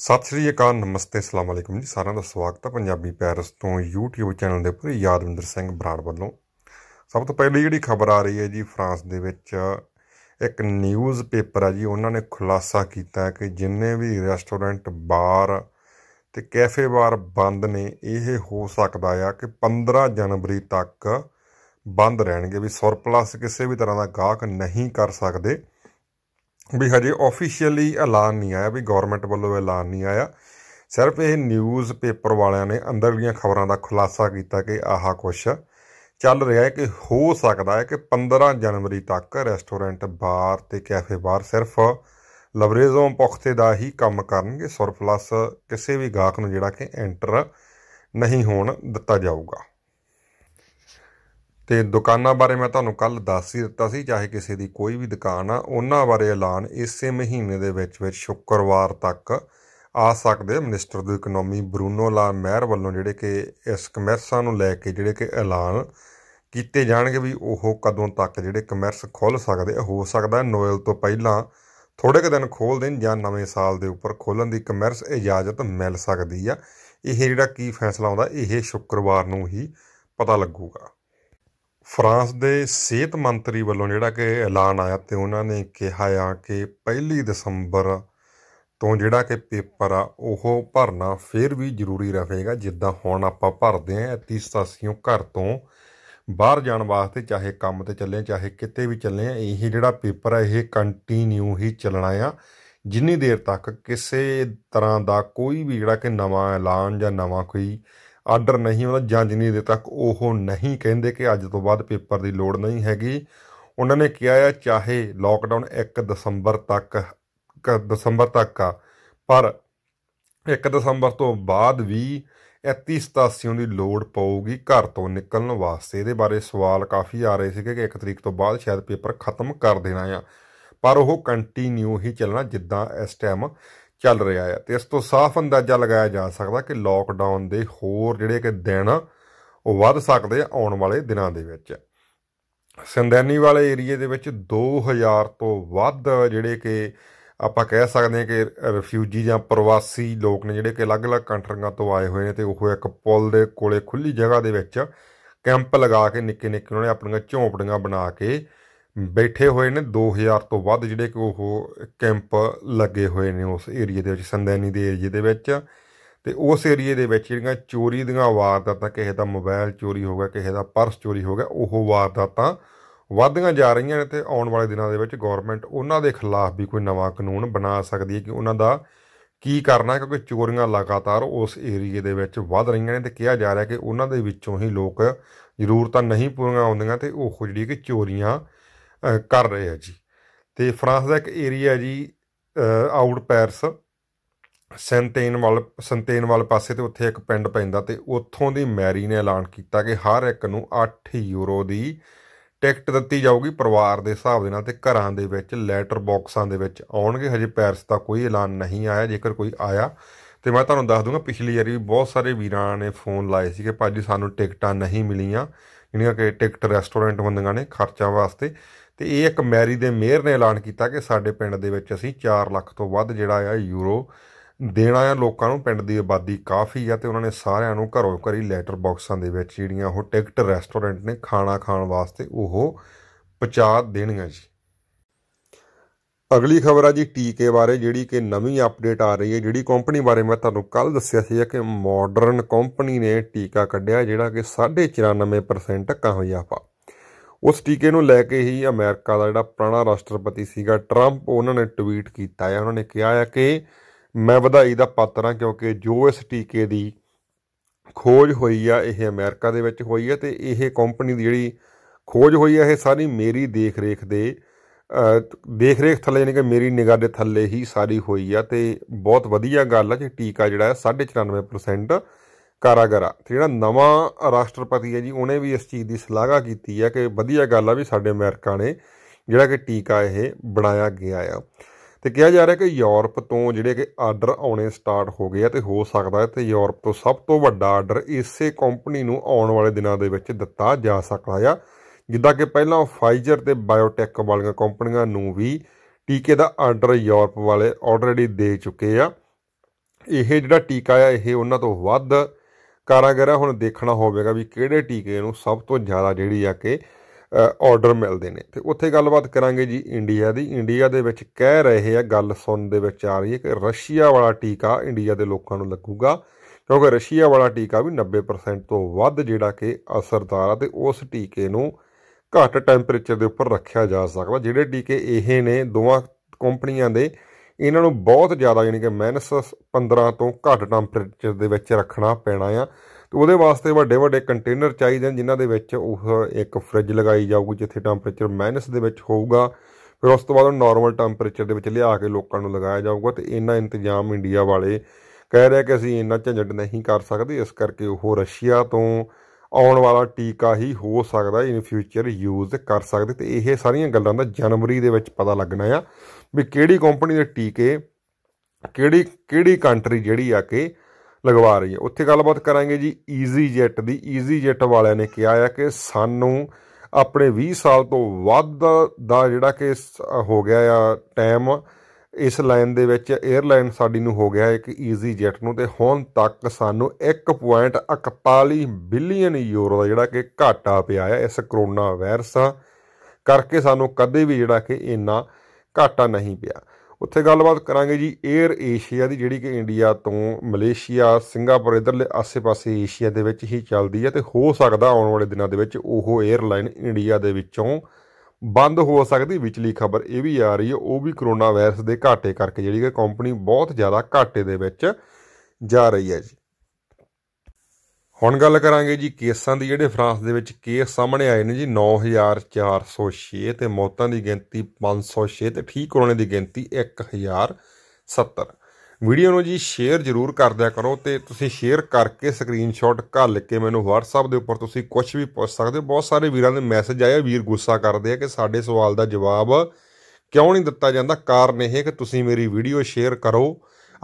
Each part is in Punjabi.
ਸਤਿ ਸ੍ਰੀ ਅਕਾਲ ਨਮਸਤੇ ਅਸਲਾਮ ਅਲੈਕਮ ਜੀ ਸਾਰਿਆਂ ਦਾ ਸਵਾਗਤ ਹੈ ਪੰਜਾਬੀ ਪੈਰਸ ਤੋਂ YouTube ਚੈਨਲ ਦੇ ਉੱਪਰ ਯਾਦਵਿੰਦਰ ਸਿੰਘ ਬਰਾੜ ਵੱਲੋਂ ਸਭ ਤੋਂ ਪਹਿਲੀ ਜਿਹੜੀ ਖਬਰ ਆ ਰਹੀ ਹੈ ਜੀ ਫਰਾਂਸ ਦੇ ਵਿੱਚ ਇੱਕ ਨਿਊਜ਼ ਪੇਪਰ ਆ ਜੀ ਉਹਨਾਂ ਨੇ ਖੁਲਾਸਾ ਕੀਤਾ ਕਿ ਜਿੰਨੇ ਵੀ ਰੈਸਟੋਰੈਂਟ ਬਾਰ ਤੇ ਕੈਫੇ ਬਾਰ ਬੰਦ ਨੇ ਇਹ ਹੋ ਸਕਦਾ ਆ ਕਿ 15 ਜਨਵਰੀ ਤੱਕ ਬੰਦ ਰਹਿਣਗੇ ਵੀ ਸਰਪਲਸ ਕਿਸੇ ਵੀ ਤਰ੍ਹਾਂ ਦਾ ਗਾਹਕ ਨਹੀਂ ਕਰ ਸਕਦੇ ਵੀ ਹਜੇ ਆਫੀਸ਼ੀਅਲੀ ਐਲਾਨ ਨਹੀਂ ਆਇਆ ਵੀ ਗਵਰਨਮੈਂਟ ਵੱਲੋਂ ਐਲਾਨ ਨਹੀਂ ਆਇਆ ਸਿਰਫ ਇਹ ਨਿਊਜ਼ ਪੇਪਰ ਵਾਲਿਆਂ ਨੇ ਅੰਦਰਲੀਆਂ ਖਬਰਾਂ ਦਾ ਖੁਲਾਸਾ ਕੀਤਾ ਕਿ ਆਹਾ ਕੁਛ ਚੱਲ ਰਿਹਾ ਹੈ ਕਿ ਹੋ ਸਕਦਾ ਹੈ ਕਿ 15 ਜਨਵਰੀ ਤੱਕ ਰੈਸਟੋਰੈਂਟ ਬਾਰ ਤੇ ਕੈਫੇ ਬਾਰ ਸਿਰਫ ਲਵਰੇਜ਼ੋਂ ਪੁਖਤੇ ਦਾ ਹੀ ਕੰਮ ਕਰਨਗੇ ਸਰਪਲਸ ਕਿਸੇ ਵੀ ਗਾਹਕ ਨੂੰ ਜਿਹੜਾ ਕਿ ਐਂਟਰ ਨਹੀਂ ਹੋਣ ਦਿੱਤਾ ਜਾਊਗਾ ਤੇ ਦੁਕਾਨਾਂ ਬਾਰੇ ਮੈਂ ਤੁਹਾਨੂੰ ਕੱਲ ਦੱਸ ਹੀ ਦਿੱਤਾ ਸੀ ਚਾਹੇ ਕਿਸੇ ਦੀ ਕੋਈ ਵੀ ਦੁਕਾਨ ਆ ਉਹਨਾਂ ਬਾਰੇ ਐਲਾਨ ਇਸੇ ਮਹੀਨੇ ਦੇ ਵਿੱਚ ਵਿੱਚ ਸ਼ੁੱਕਰਵਾਰ ਤੱਕ ਆ ਸਕਦੇ ਮਿਨਿਸਟਰ ਦੀ ਇਕਨੋਮੀ ਬਰੂਨੋ ਲਾ ਮਹਿਰ ਵੱਲੋਂ ਜਿਹੜੇ ਕਿ ਇਸ ਕਮਰਸਾਂ ਨੂੰ ਲੈ ਕੇ ਜਿਹੜੇ ਕਿ ਐਲਾਨ ਕੀਤੇ ਜਾਣਗੇ ਵੀ ਉਹ ਕਦੋਂ ਤੱਕ ਜਿਹੜੇ ਕਮਰਸ ਖੁੱਲ ਸਕਦੇ ਹੋ ਸਕਦਾ ਨੋਇਲ ਤੋਂ ਪਹਿਲਾਂ ਥੋੜੇ ਕੁ ਦਿਨ ਖੋਲ ਦੇਣ ਜਾਂ ਨਵੇਂ ਸਾਲ ਦੇ ਉੱਪਰ ਖੋਲਣ ਦੀ ਕਮਰਸ ਇਜਾਜ਼ਤ ਮਿਲ ਸਕਦੀ ਆ ਇਹ ਜਿਹੜਾ ਕੀ ਫੈਸਲਾ ਆਉਂਦਾ ਇਹ ਸ਼ੁੱਕਰਵਾਰ ਨੂੰ ਹੀ ਪਤਾ ਲੱਗੂਗਾ ਫਰਾਂਸ ਦੇ ਸਿਹਤ ਮੰਤਰੀ ਵੱਲੋਂ ਜਿਹੜਾ ਕਿ ਐਲਾਨ ਆਇਆ ਤੇ ਉਹਨਾਂ ਨੇ ਕਿਹਾ ਆ ਕਿ 1 ਦਸੰਬਰ ਤੋਂ ਜਿਹੜਾ ਕਿ ਪੇਪਰ ਆ ਉਹ ਭਰਨਾ ਫੇਰ ਵੀ ਜ਼ਰੂਰੀ ਰਹੇਗਾ ਜਿੱਦਾਂ ਹੁਣ ਆਪਾਂ ਭਰਦੇ ਆਂ ਅਤੀਸਤਾਸੀਓ ਘਰ ਤੋਂ ਬਾਹਰ ਜਾਣ ਵਾਸਤੇ ਚਾਹੇ ਕੰਮ ਤੇ ਚੱਲੇ ਚਾਹੇ ਕਿਤੇ ਵੀ ਚੱਲੇ ਆ ਇਹ ਜਿਹੜਾ ਪੇਪਰ ਆ ਇਹ ਕੰਟੀਨਿਊ ਹੀ ਚੱਲਣਾ ਆ ਜਿੰਨੀ ਦੇਰ ਤੱਕ ਕਿਸੇ ਤਰ੍ਹਾਂ ਦਾ ਕੋਈ ਵੀ ਜਿਹੜਾ ਕਿ ਨਵਾਂ ਐਲਾਨ ਜਾਂ ਨਵਾਂ ਕੋਈ ਆਰਡਰ ਨਹੀਂ ਹੁੰਦਾ ਜੰਜ ਨਹੀਂ ਦੇ ਤੱਕ ਉਹ ਨਹੀਂ ਕਹਿੰਦੇ ਕਿ ਅੱਜ ਤੋਂ ਬਾਅਦ ਪੇਪਰ ਦੀ ਲੋੜ ਨਹੀਂ ਹੈਗੀ ਉਹਨਾਂ ਨੇ ਕਿਹਾ ਹੈ ਚਾਹੇ ਲਾਕਡਾਊਨ 1 ਦਸੰਬਰ ਤੱਕ ਦਸੰਬਰ ਤੱਕ ਆ ਪਰ 1 ਦਸੰਬਰ ਤੋਂ ਬਾਅਦ ਵੀ 3187 ਦੀ ਲੋੜ ਪਊਗੀ ਘਰ ਤੋਂ ਨਿਕਲਣ ਵਾਸਤੇ ਇਹਦੇ ਬਾਰੇ ਸਵਾਲ ਕਾਫੀ ਆ ਰਹੇ ਸੀਗੇ ਕਿ 1 ਤਰੀਕ ਤੋਂ ਬਾਅਦ ਸ਼ਾਇਦ ਪੇਪਰ ਖਤਮ ਕਰ ਦੇਣਾ ਆ ਪਰ ਉਹ ਕੰਟੀਨਿਊ ਹੀ ਚੱਲਣਾ ਜਿੱਦਾਂ ਇਸ ਟਾਈਮ ਚੱਲ ਰਿਹਾ ਹੈ ਤੇ ਇਸ ਤੋਂ ਸਾਫ਼ ਅੰਦਾਜ਼ਾ ਲਗਾਇਆ ਜਾ ਸਕਦਾ ਕਿ ਲੋਕਡਾਊਨ ਦੇ ਹੋਰ ਜਿਹੜੇ ਕਿ ਦਿਨ ਉਹ ਵੱਧ ਸਕਦੇ ਆ ਆਉਣ ਵਾਲੇ ਦਿਨਾਂ ਦੇ ਵਿੱਚ ਸੰਦੈਨੀ ਵਾਲੇ ਏਰੀਏ ਦੇ ਵਿੱਚ 2000 ਤੋਂ ਵੱਧ ਜਿਹੜੇ ਕਿ ਆਪਾਂ ਕਹਿ ਸਕਦੇ ਹਾਂ ਕਿ ਰਿਫਿਊਜੀ ਜਾਂ ਪ੍ਰਵਾਸੀ ਲੋਕ ਨੇ ਜਿਹੜੇ ਕਿ ਅਲੱਗ-ਅਲੱਗ ਕੰਟਰੀਆਂ ਤੋਂ ਆਏ ਹੋਏ ਨੇ ਤੇ ਉਹ ਇੱਕ ਪੁਲ ਦੇ ਕੋਲੇ ਖੁੱਲੀ ਜਗ੍ਹਾ ਦੇ ਵਿੱਚ ਕੈਂਪ ਲਗਾ ਕੇ ਨਿੱਕੇ-ਨਿੱਕੇ ਉਹਨਾਂ ਨੇ ਆਪਣੀਆਂ ਝੌਂਪੜੀਆਂ ਬਣਾ ਕੇ ਬੈਠੇ ਹੋਏ ਨੇ 2000 ਤੋਂ ਵੱਧ ਜਿਹੜੇ ਕਿ ਉਹ ਕੈਂਪ ਲੱਗੇ ਹੋਏ ਨੇ ਉਸ ਏਰੀਆ ਦੇ ਵਿੱਚ ਸੰਦੈਨੀ ਦੇ ਏਰੀਆ ਦੇ ਵਿੱਚ ਤੇ ਉਸ ਏਰੀਆ ਦੇ ਵਿੱਚ ਜਿਹੜੀਆਂ ਚੋਰੀ ਦੀਆਂ ਵਾਰਦਾਤਾਂ ਕਿਸੇ ਦਾ ਮੋਬਾਈਲ ਚੋਰੀ ਹੋ ਗਿਆ ਕਿਸੇ ਦਾ ਪਰਸ ਚੋਰੀ ਹੋ ਗਿਆ ਉਹ ਵਾਰਦਾਤਾਂ ਵੱਧੀਆਂ ਜਾ ਰਹੀਆਂ ਨੇ ਤੇ ਆਉਣ ਵਾਲੇ ਦਿਨਾਂ ਦੇ ਵਿੱਚ ਗਵਰਨਮੈਂਟ ਉਹਨਾਂ ਦੇ ਖਿਲਾਫ ਵੀ ਕੋਈ ਨਵਾਂ ਕਾਨੂੰਨ ਬਣਾ ਸਕਦੀ ਹੈ ਕਿ ਉਹਨਾਂ ਦਾ ਕੀ ਕਰਨਾ ਕਿਉਂਕਿ ਚੋਰੀਆਂ ਲਗਾਤਾਰ ਉਸ ਏਰੀਆ ਦੇ ਵਿੱਚ ਵੱਧ ਰਹੀਆਂ ਨੇ ਤੇ ਕਿਹਾ ਜਾ ਰਿਹਾ ਕਿ ਉਹਨਾਂ ਦੇ ਵਿੱਚੋਂ ਹੀ ਲੋਕ ਜ਼ਰੂਰਤਾਂ ਨਹੀਂ ਪੂਰੀਆਂ ਹੁੰਦੀਆਂ ਤੇ ਉਹ ਜਿਹੜੀ ਕਿ ਚੋਰੀਆਂ ਕਰ ਰਹੇ ਆ ਜੀ ਤੇ ਫਰਾਂਸ ਦਾ ਇੱਕ ਏਰੀਆ ਜੀ ਆਊਟ ਪੈਰਸ ਸੰਤੇਨ ਵਾਲ ਸੰਤੇਨ ਵਾਲ ਪਾਸੇ ਤੇ ਉੱਥੇ ਇੱਕ ਪਿੰਡ ਪੈਂਦਾ ਤੇ ਉੱਥੋਂ ਦੀ ਮੈਰੀ ਨੇ ਐਲਾਨ ਕੀਤਾ ਕਿ ਹਰ ਇੱਕ ਨੂੰ 8 ਯੂਰੋ ਦੀ ਟਿਕਟ ਦਿੱਤੀ ਜਾਊਗੀ ਪਰਿਵਾਰ ਦੇ ਹਿਸਾਬ ਦੇ ਨਾਲ ਤੇ ਘਰਾਂ ਦੇ ਵਿੱਚ ਲੈਟਰ ਬਾਕਸਾਂ ਦੇ ਵਿੱਚ ਆਉਣਗੇ ਹਜੇ ਪੈਰਸ ਦਾ ਕੋਈ ਐਲਾਨ ਨਹੀਂ ਆਇਆ ਜੇਕਰ ਕੋਈ ਆਇਆ ਤੇ ਮੈਂ ਤੁਹਾਨੂੰ ਦੱਸ ਦੂੰਗਾ ਪਿਛਲੀ ਵਾਰੀ ਵੀ ਬਹੁਤ ਸਾਰੇ ਵੀਰਾਂ ਨੇ ਫੋਨ ਲਾਏ ਸੀ ਕਿ ਭਾਜੀ ਸਾਨੂੰ ਟਿਕਟਾਂ ਨਹੀਂ ਮਿਲੀਆਂ ਜਿਹੜੀਆਂ ਕਿ ਟਿਕਟ ਰੈਸਟੋਰੈਂਟ ਬੰਦਿਆਂ ਨੇ ਖਰਚਾ ਵਾਸਤੇ ਤੇ ਇਹ ਇੱਕ ਮੈਰੀ ਦੇ ਮੇਅਰ ਨੇ ਐਲਾਨ ਕੀਤਾ ਕਿ ਸਾਡੇ ਪਿੰਡ ਦੇ ਵਿੱਚ ਅਸੀਂ 4 ਲੱਖ ਤੋਂ ਵੱਧ ਜਿਹੜਾ ਆ ਯੂਰੋ ਦੇਣਾ ਆ ਲੋਕਾਂ ਨੂੰ ਪਿੰਡ ਦੀ ਆਬਾਦੀ ਕਾਫੀ ਆ ਤੇ ਉਹਨਾਂ ਨੇ ਸਾਰਿਆਂ ਨੂੰ ਘਰੋਂ ਘਰੀ ਲੈਟਰ ਬਾਕਸਾਂ ਦੇ ਵਿੱਚ ਜਿਹੜੀਆਂ ਉਹ ਟਿਕਟ ਰੈਸਟੋਰੈਂਟ ਨੇ ਖਾਣਾ ਖਾਣ ਵਾਸਤੇ ਉਹ ਪਹੁੰਚਾ ਦੇਣੀਆਂ ਜੀ ਅਗਲੀ ਖਬਰ ਆ ਜੀ ਟੀਕੇ ਬਾਰੇ ਜਿਹੜੀ ਕਿ ਨਵੀਂ ਅਪਡੇਟ ਆ ਰਹੀ ਹੈ ਜਿਹੜੀ ਕੰਪਨੀ ਬਾਰੇ ਮੈਂ ਤੁਹਾਨੂੰ ਕੱਲ ਦੱਸਿਆ ਸੀ ਕਿ ਮਾਡਰਨ ਕੰਪਨੀ ਨੇ ਟੀਕਾ ਕੱਢਿਆ ਜਿਹੜਾ ਕਿ 94% ਕਾਮਯਾਬ ਆ ਉਸ ਟੀਕੇ ਨੂੰ ਲੈ ਕੇ ਹੀ ਅਮਰੀਕਾ ਦਾ ਜਿਹੜਾ ਪੁਰਾਣਾ ਰਾਸ਼ਟਰਪਤੀ ਸੀਗਾ ਟਰੰਪ ਉਹਨਾਂ ਨੇ ਟਵੀਟ ਕੀਤਾ ਹੈ ਉਹਨਾਂ ਨੇ ਕਿਹਾ ਹੈ ਕਿ ਮੈਂ ਵਧਾਈ ਦਾ ਪਾਤਰ ਹਾਂ ਕਿਉਂਕਿ ਜੋ ਇਸ ਟੀਕੇ ਦੀ ਖੋਜ ਹੋਈ ਆ ਇਹ ਅਮਰੀਕਾ ਦੇ ਵਿੱਚ ਹੋਈ ਹੈ ਤੇ ਇਹ ਕੰਪਨੀ ਦੀ ਜਿਹੜੀ ਖੋਜ ਹੋਈ ਹੈ ਇਹ ਸਾਰੀ ਮੇਰੀ ਦੇਖ-ਰੇਖ ਦੇ ਦੇਖ ਰੇਖ ਥੱਲੇ ਯਾਨੀ ਕਿ ਮੇਰੀ ਨਿਗਾਹ ਦੇ ਥੱਲੇ ਹੀ ਸਾਰੀ ਹੋਈ ਆ ਤੇ ਬਹੁਤ ਵਧੀਆ ਗੱਲ ਆ ਜੀ ਟੀਕਾ ਜਿਹੜਾ ਹੈ 94% ਕਾਰਾਗਰਾ ਤੇ ਜਿਹੜਾ ਨਵਾਂ ਰਾਸ਼ਟਰਪਤੀ ਹੈ ਜੀ ਉਹਨੇ ਵੀ ਇਸ ਚੀਜ਼ ਦੀ ਸਲਾਹਾ ਕੀਤੀ ਆ ਕਿ ਵਧੀਆ ਗੱਲ ਆ ਵੀ ਸਾਡੇ ਅਮਰੀਕਾ ਨੇ ਜਿਹੜਾ ਕਿ ਟੀਕਾ ਇਹ ਬਣਾਇਆ ਗਿਆ ਆ ਤੇ ਕਿਹਾ ਜਾ ਰਿਹਾ ਕਿ ਯੂਰਪ ਤੋਂ ਜਿਹੜੇ ਕਿ ਆਰਡਰ ਆਉਣੇ ਸਟਾਰਟ ਹੋ ਗਏ ਆ ਤੇ ਹੋ ਸਕਦਾ ਹੈ ਤੇ ਯੂਰਪ ਤੋਂ ਸਭ ਤੋਂ ਵੱਡਾ ਆਰਡਰ ਇਸੇ ਕੰਪਨੀ ਨੂੰ ਆਉਣ ਵਾਲੇ ਦਿਨਾਂ ਦੇ ਵਿੱਚ ਦਿੱਤਾ ਜਾ ਸਕਦਾ ਆ ਜਿੱਦਾਂ ਕਿ ਪਹਿਲਾਂ ਫਾਈਜ਼ਰ ਤੇ ਬਾਇਓਟੈਕ ਵਾਲੀਆਂ ਕੰਪਨੀਆਂ ਨੂੰ ਵੀ ਟੀਕੇ ਦਾ ਆਰਡਰ ਯੂਰਪ ਵਾਲੇ ਆਲਰੇਡੀ ਦੇ ਚੁੱਕੇ ਆ ਇਹ ਜਿਹੜਾ ਟੀਕਾ ਆ ਇਹ ਉਹਨਾਂ ਤੋਂ ਵੱਧ ਕਾਰਾਗਰ ਹੁਣ ਦੇਖਣਾ ਹੋਵੇਗਾ ਵੀ ਕਿਹੜੇ ਟੀਕੇ ਨੂੰ ਸਭ ਤੋਂ ਜ਼ਿਆਦਾ ਜਿਹੜੀ ਆ ਕਿ ਆਰਡਰ ਮਿਲਦੇ ਨੇ ਤੇ ਉੱਥੇ ਗੱਲਬਾਤ ਕਰਾਂਗੇ ਜੀ ਇੰਡੀਆ ਦੀ ਇੰਡੀਆ ਦੇ ਵਿੱਚ ਕਹਿ ਰਹੇ ਆ ਗੱਲ ਸੁਣਨ ਦੇ ਵਿੱਚ ਆ ਰਹੀ ਹੈ ਕਿ ਰਸ਼ੀਆ ਵਾਲਾ ਟੀਕਾ ਇੰਡੀਆ ਦੇ ਲੋਕਾਂ ਨੂੰ ਲੱਗੂਗਾ ਕਿਉਂਕਿ ਰਸ਼ੀਆ ਵਾਲਾ ਟੀਕਾ ਵੀ 90% ਤੋਂ ਵੱਧ ਜਿਹੜਾ ਕਿ ਅਸਰਦਾਰ ਆ ਤੇ ਉਸ ਟੀਕੇ ਨੂੰ ਘੱਟ ਟੈਂਪਰੇਚਰ ਦੇ ਉੱਪਰ ਰੱਖਿਆ ਜਾ ਸਕਦਾ ਜਿਹੜੇ ਟੀਕੇ ਇਹ ਨੇ ਦੋਵਾਂ ਕੰਪਨੀਆਂ ਦੇ ਇਹਨਾਂ ਨੂੰ ਬਹੁਤ ਜ਼ਿਆਦਾ ਯਾਨੀ ਕਿ ਮਾਈਨਸ -15 ਤੋਂ ਘੱਟ ਟੈਂਪਰੇਚਰ ਦੇ ਵਿੱਚ ਰੱਖਣਾ ਪੈਣਾ ਆ ਤੇ ਉਹਦੇ ਵਾਸਤੇ ਵੱਡੇ ਵੱਡੇ ਕੰਟੇਨਰ ਚਾਹੀਦੇ ਨੇ ਜਿਨ੍ਹਾਂ ਦੇ ਵਿੱਚ ਉਹ ਇੱਕ ਫ੍ਰਿਜ ਲਗਾਈ ਜਾਊਗੀ ਜਿੱਥੇ ਟੈਂਪਰੇਚਰ ਮਾਈਨਸ ਦੇ ਵਿੱਚ ਹੋਊਗਾ ਫਿਰ ਉਸ ਤੋਂ ਬਾਅਦ ਉਹ ਨਾਰਮਲ ਟੈਂਪਰੇਚਰ ਦੇ ਵਿੱਚ ਲਿਆ ਕੇ ਲੋਕਾਂ ਨੂੰ ਲਗਾਇਆ ਜਾਊਗਾ ਤੇ ਇਹਨਾਂ ਇੰਤਜ਼ਾਮ ਇੰਡੀਆ ਵਾਲੇ ਕਹਿ ਰਿਹਾ ਕਿ ਅਸੀਂ ਇੰਨਾ ਝੰਜਟ ਨਹੀਂ ਕਰ ਸਕਦੇ ਇਸ ਕਰਕੇ ਉਹ ਰਸ਼ੀਆ ਤੋਂ ਆਉਣ ਵਾਲਾ ਟੀਕਾ ਹੀ ਹੋ ਸਕਦਾ ਇਨ ਫਿਊਚਰ ਯੂਜ਼ ਕਰ ਸਕਦੇ ਤੇ ਇਹ ਸਾਰੀਆਂ ਗੱਲਾਂ ਦਾ ਜਨਵਰੀ ਦੇ ਵਿੱਚ ਪਤਾ ਲੱਗਣਾ ਆ ਵੀ ਕਿਹੜੀ ਕੰਪਨੀ ਦੇ ਟੀਕੇ ਕਿਹੜੀ ਕਿਹੜੀ ਕੰਟਰੀ ਜਿਹੜੀ ਆ ਕੇ ਲਗਵਾ ਰਹੀ ਹੈ ਉੱਥੇ ਗੱਲਬਾਤ ਕਰਾਂਗੇ ਜੀ ਈਜ਼ੀ ਜੈਟ ਦੀ ਈਜ਼ੀ ਜੈਟ ਵਾਲਿਆਂ ਨੇ ਕਿਹਾ ਆ ਕਿ ਸਾਨੂੰ ਆਪਣੇ 20 ਸਾਲ ਤੋਂ ਵੱਧ ਦਾ ਜਿਹੜਾ ਕਿ ਹੋ ਗਿਆ ਆ ਟਾਈਮ ਇਸ ਲਾਈਨ ਦੇ ਵਿੱਚ 에ਅਰਲਾਈਨ ਸਾਡੀ ਨੂੰ ਹੋ ਗਿਆ ਇੱਕ ਈਜ਼ੀ ਜੈਟ ਨੂੰ ਤੇ ਹੁਣ ਤੱਕ ਸਾਨੂੰ 1.41 ਬਿਲੀਅਨ ਯੂਰੋ ਦਾ ਜਿਹੜਾ ਕਿ ਘਾਟਾ ਪਿਆ ਹੈ ਇਸ ਕਰੋਨਾ ਵਾਇਰਸ ਕਰਕੇ ਸਾਨੂੰ ਕਦੇ ਵੀ ਜਿਹੜਾ ਕਿ ਇੰਨਾ ਘਾਟਾ ਨਹੀਂ ਪਿਆ ਉੱਥੇ ਗੱਲਬਾਤ ਕਰਾਂਗੇ ਜੀ 에ਅਰ ਏਸ਼ੀਆ ਦੀ ਜਿਹੜੀ ਕਿ ਇੰਡੀਆ ਤੋਂ ਮਲੇਸ਼ੀਆ ਸਿੰਗਾਪੁਰ ਇਧਰਲੇ ਆਸ ਪਾਸੇ ਏਸ਼ੀਆ ਦੇ ਵਿੱਚ ਹੀ ਚੱਲਦੀ ਹੈ ਤੇ ਹੋ ਸਕਦਾ ਆਉਣ ਵਾਲੇ ਦਿਨਾਂ ਦੇ ਵਿੱਚ ਉਹ 에ਅਰਲਾਈਨ ਇੰਡੀਆ ਦੇ ਵਿੱਚੋਂ ਬੰਦ ਹੋ ਸਕਦੀ ਵਿਚਲੀ ਖਬਰ ਇਹ ਵੀ ਆ ਰਹੀ ਹੈ ਉਹ ਵੀ ਕਰੋਨਾ ਵਾਇਰਸ ਦੇ ਘਾਟੇ ਕਰਕੇ ਜਿਹੜੀ ਕਿ ਕੰਪਨੀ ਬਹੁਤ ਜ਼ਿਆਦਾ ਘਾਟੇ ਦੇ ਵਿੱਚ ਜਾ ਰਹੀ ਹੈ ਜੀ ਹੁਣ ਗੱਲ ਕਰਾਂਗੇ ਜੀ ਕੇਸਾਂ ਦੀ ਜਿਹੜੇ ਫਰਾਂਸ ਦੇ ਵਿੱਚ ਕੇਸ ਸਾਹਮਣੇ ਆਏ ਨੇ ਜੀ 9406 ਤੇ ਮੌਤਾਂ ਦੀ ਗਿਣਤੀ 506 ਤੇ ਠੀਕ ਹੋਣੇ ਦੀ ਗਿਣਤੀ 1070 ਵੀਡੀਓ ਨੂੰ ਜੀ ਸ਼ੇਅਰ ਜ਼ਰੂਰ ਕਰ ਦਿਆ ਕਰੋ ਤੇ ਤੁਸੀਂ ਸ਼ੇਅਰ ਕਰਕੇ ਸਕਰੀਨਸ਼ਾਟ ਘੱਲ ਕੇ ਮੈਨੂੰ WhatsApp ਦੇ ਉੱਪਰ ਤੁਸੀਂ ਕੁਝ ਵੀ ਪੁੱਛ ਸਕਦੇ ਹੋ ਬਹੁਤ ਸਾਰੇ ਵੀਰਾਂ ਦੇ ਮੈਸੇਜ ਆਏ ਵੀਰ ਗੁੱਸਾ ਕਰਦੇ ਆ ਕਿ ਸਾਡੇ ਸਵਾਲ ਦਾ ਜਵਾਬ ਕਿਉਂ ਨਹੀਂ ਦਿੱਤਾ ਜਾਂਦਾ ਕਾਰਨ ਇਹ ਹੈ ਕਿ ਤੁਸੀਂ ਮੇਰੀ ਵੀਡੀਓ ਸ਼ੇਅਰ ਕਰੋ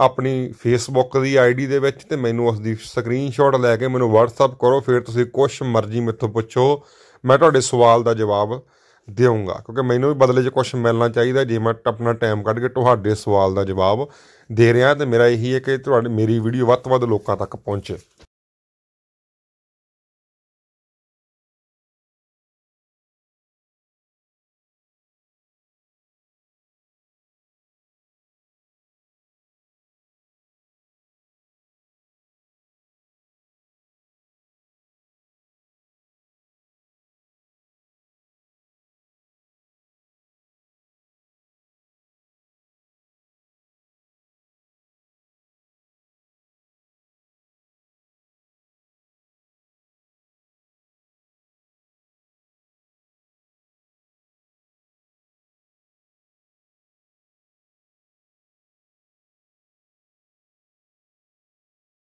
ਆਪਣੀ ਫੇਸਬੁੱਕ ਦੀ ਆਈਡੀ ਦੇ ਵਿੱਚ ਤੇ ਮੈਨੂੰ ਉਸ ਦੀ ਸਕਰੀਨਸ਼ਾਟ ਲੈ ਕੇ ਮੈਨੂੰ WhatsApp ਕਰੋ ਫਿਰ ਤੁਸੀਂ ਕੁਝ ਮਰਜ਼ੀ ਮੇਥੋਂ ਪੁੱਛੋ ਮੈਂ ਤੁਹਾਡੇ ਸਵਾਲ ਦਾ ਜਵਾਬ ਦੇਵਾਂਗਾ ਕਿਉਂਕਿ ਮੈਨੂੰ ਵੀ ਬਦਲੇ 'ਚ ਕੁਝ ਮਿਲਣਾ ਚਾਹੀਦਾ ਜੇ ਮੈਂ ਆਪਣਾ ਟਾਈਮ ਕੱਢ ਕੇ ਤੁਹਾਡੇ ਸਵਾਲ ਦਾ ਜਵਾਬ ਦੇ ਰਿਹਾ ਤੇ ਮੇਰਾ ਇਹੀ ਹੈ ਕਿ ਤੁਹਾਡੇ ਮੇਰੀ ਵੀਡੀਓ ਵੱਧ ਤੋਂ ਵੱਧ ਲੋਕਾਂ ਤੱਕ ਪਹੁੰਚੇ